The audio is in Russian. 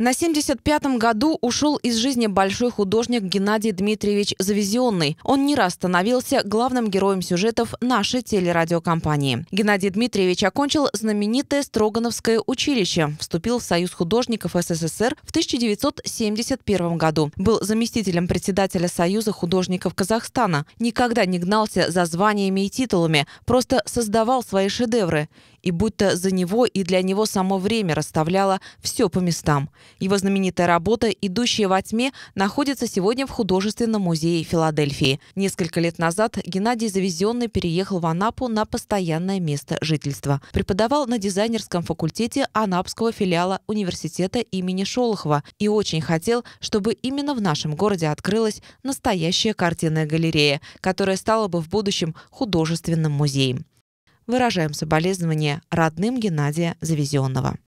На 75-м году ушел из жизни большой художник Геннадий Дмитриевич Завезионный. Он не раз становился главным героем сюжетов нашей телерадиокомпании. Геннадий Дмитриевич окончил знаменитое Строгановское училище, вступил в Союз художников СССР в 1971 году, был заместителем председателя Союза художников Казахстана, никогда не гнался за званиями и титулами, просто создавал свои шедевры и будто за него и для него само время расставляло все по местам. Его знаменитая работа «Идущая во тьме» находится сегодня в Художественном музее Филадельфии. Несколько лет назад Геннадий Завезенный переехал в Анапу на постоянное место жительства. Преподавал на дизайнерском факультете Анапского филиала университета имени Шолохова и очень хотел, чтобы именно в нашем городе открылась настоящая картинная галерея, которая стала бы в будущем художественным музеем. Выражаем соболезнования родным Геннадия Завезенного.